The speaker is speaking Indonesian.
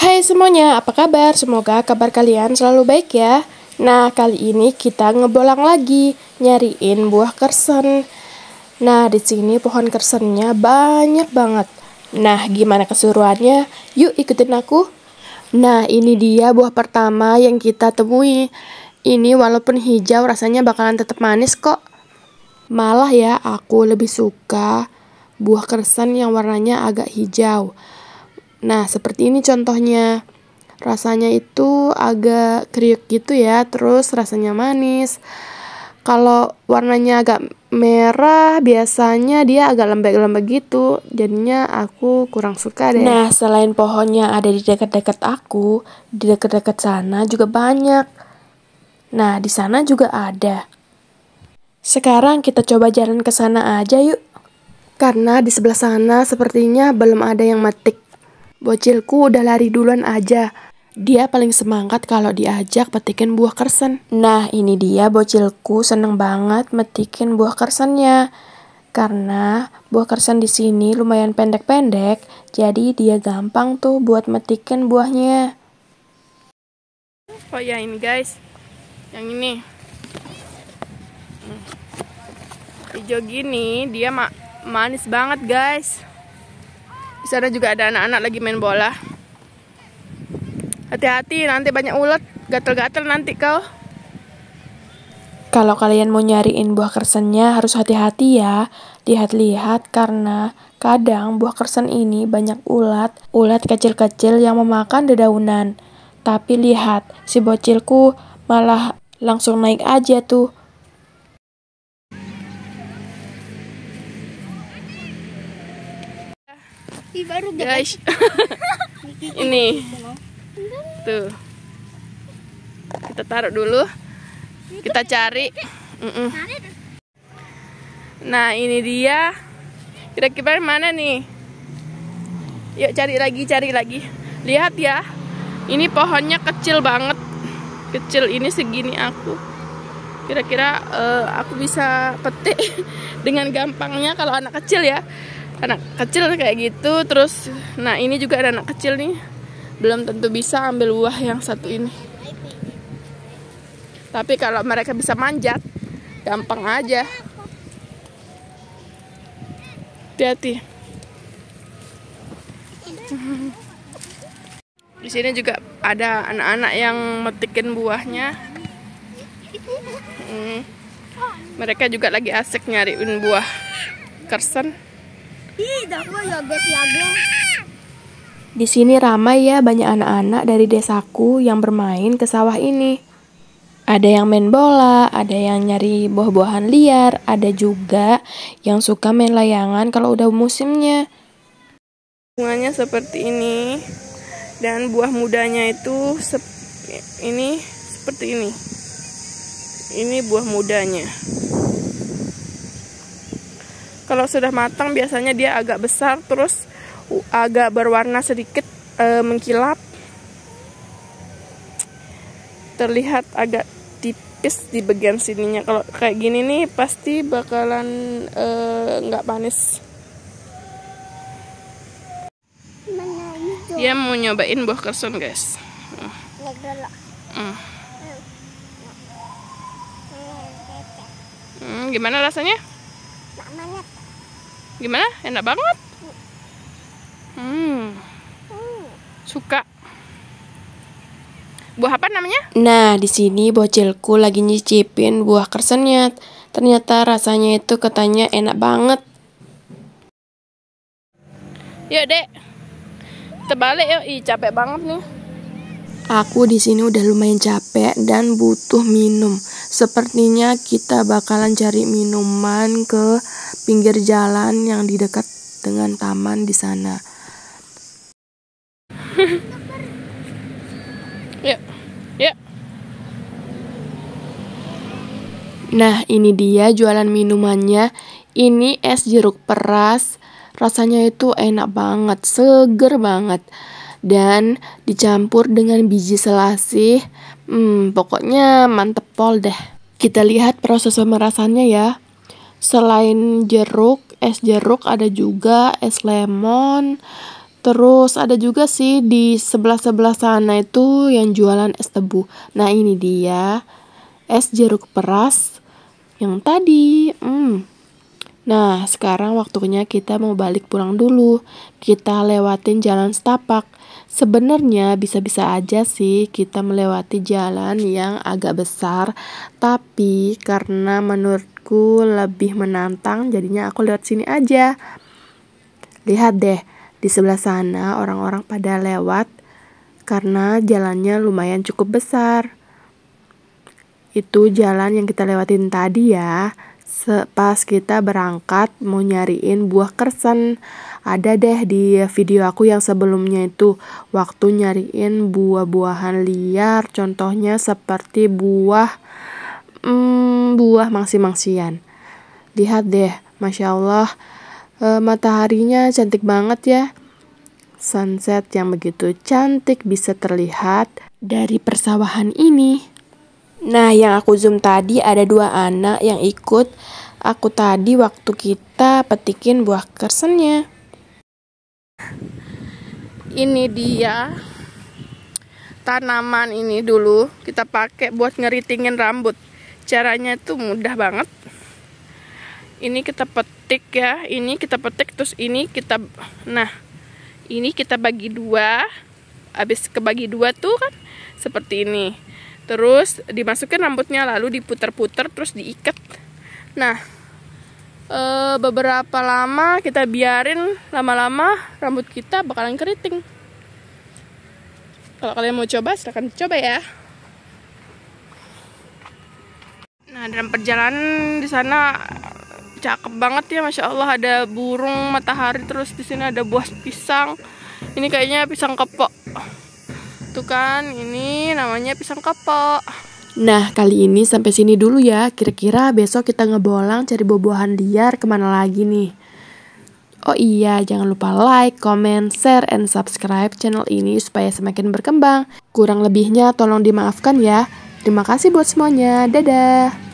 Hai semuanya, apa kabar? Semoga kabar kalian selalu baik ya. Nah, kali ini kita ngebolang lagi, nyariin buah kersen. Nah, di sini pohon kersennya banyak banget. Nah, gimana keseruannya? Yuk ikutin aku. Nah, ini dia buah pertama yang kita temui. Ini walaupun hijau rasanya bakalan tetap manis kok. Malah ya, aku lebih suka buah kersen yang warnanya agak hijau. Nah, seperti ini contohnya. Rasanya itu agak kriuk gitu ya, terus rasanya manis. Kalau warnanya agak merah, biasanya dia agak lembek-lembek gitu. Jadinya aku kurang suka deh. Nah, selain pohonnya ada di dekat-dekat aku, di dekat-dekat sana juga banyak. Nah, di sana juga ada. Sekarang kita coba jalan ke sana aja yuk. Karena di sebelah sana sepertinya belum ada yang metik. Bocilku udah lari duluan aja. Dia paling semangat kalau diajak petikin buah kersen. Nah, ini dia bocilku seneng banget metikin buah kersennya. Karena buah kersen di sini lumayan pendek-pendek, jadi dia gampang tuh buat metikin buahnya. Oh ya ini guys, yang ini. Hijau gini, dia ma manis banget guys sana juga ada anak-anak lagi main bola hati-hati nanti banyak ulat gatel-gatel nanti kau kalau kalian mau nyariin buah kersennya harus hati-hati ya. Lihat-lihat karena kadang buah kersen ini banyak ulat, ulat kecil-kecil yang memakan dedaunan. Tapi lihat, si bocilku malah langsung naik aja tuh. baru guys ini tuh kita taruh dulu kita cari mm -mm. nah ini dia kira-kira mana nih yuk cari lagi cari lagi lihat ya ini pohonnya kecil banget kecil ini segini aku kira-kira uh, aku bisa petik dengan gampangnya kalau anak kecil ya anak kecil kayak gitu terus nah ini juga ada anak kecil nih belum tentu bisa ambil buah yang satu ini tapi kalau mereka bisa manjat gampang aja hati-hati di sini juga ada anak-anak yang metikin buahnya hmm. mereka juga lagi asik nyariin buah kersen di sini ramai ya banyak anak-anak dari desaku yang bermain ke sawah ini. Ada yang main bola, ada yang nyari buah-buahan liar, ada juga yang suka main layangan kalau udah musimnya. Bunganya seperti ini dan buah mudanya itu sep ini seperti ini. Ini buah mudanya. Kalau sudah matang biasanya dia agak besar terus agak berwarna sedikit e, mengkilap. Terlihat agak tipis di bagian sininya. Kalau kayak gini nih pasti bakalan eh, nggak e, manis. Dia mau nyobain buah kerson, guys. Hmm. Hmm. Hmm. hmm. gimana rasanya? Gimana? Enak banget? Hmm. Suka. Buah apa namanya? Nah, di sini bocilku lagi nyicipin buah kersennya. Ternyata rasanya itu katanya enak banget. Yuk, Dek. Terbalik yuk. Ih, capek banget nih. Aku di sini udah lumayan capek dan butuh minum. Sepertinya kita bakalan cari minuman ke pinggir jalan yang di dekat dengan taman di sana. ya. Ya. Nah, ini dia jualan minumannya. Ini es jeruk peras. Rasanya itu enak banget, seger banget dan dicampur dengan biji selasih. Hmm, pokoknya mantep pol deh. Kita lihat proses pemerasannya ya selain jeruk es jeruk ada juga es lemon Terus ada juga sih di sebelah-sebelah sana itu yang jualan es tebu. Nah ini dia es jeruk peras yang tadi. Hmm. Nah sekarang waktunya kita mau balik pulang dulu. Kita lewatin jalan setapak. Sebenarnya bisa-bisa aja sih kita melewati jalan yang agak besar, tapi karena menurut menurutku lebih menantang, jadinya aku lewat sini aja. Lihat deh, di sebelah sana orang-orang pada lewat karena jalannya lumayan cukup besar. Itu jalan yang kita lewatin tadi ya. Pas kita berangkat mau nyariin buah kersen. Ada deh di video aku yang sebelumnya itu waktu nyariin buah-buahan liar contohnya seperti buah hmm, buah mangsi-mangsian. Lihat deh, masya Allah, e, mataharinya cantik banget ya. Sunset yang begitu cantik bisa terlihat dari persawahan ini. Nah, yang aku zoom tadi ada dua anak yang ikut aku tadi waktu kita petikin buah kersennya. Ini dia tanaman ini dulu kita pakai buat ngeritingin rambut caranya itu mudah banget ini kita petik ya ini kita petik terus ini kita nah ini kita bagi dua habis kebagi dua tuh kan seperti ini terus dimasukin rambutnya lalu diputer-puter terus diikat nah eh, beberapa lama kita biarin lama-lama rambut kita bakalan keriting kalau kalian mau coba silahkan coba ya Nah dalam perjalanan di sana cakep banget ya masya Allah ada burung matahari terus di sini ada buah pisang ini kayaknya pisang kepok tuh kan ini namanya pisang kepok Nah, kali ini sampai sini dulu ya. Kira-kira besok kita ngebolang cari buah-buahan liar kemana lagi nih. Oh iya, jangan lupa like, comment, share, and subscribe channel ini supaya semakin berkembang. Kurang lebihnya tolong dimaafkan ya. Terima kasih buat semuanya. Dadah.